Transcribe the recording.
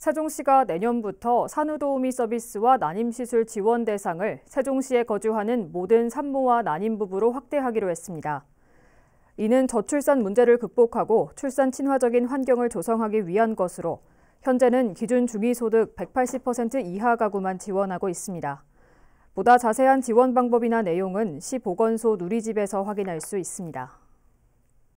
세종시가 내년부터 산후도우미 서비스와 난임시술 지원 대상을 세종시에 거주하는 모든 산모와 난임부부로 확대하기로 했습니다. 이는 저출산 문제를 극복하고 출산 친화적인 환경을 조성하기 위한 것으로 현재는 기준 중위소득 180% 이하 가구만 지원하고 있습니다. 보다 자세한 지원 방법이나 내용은 시 보건소 누리집에서 확인할 수 있습니다.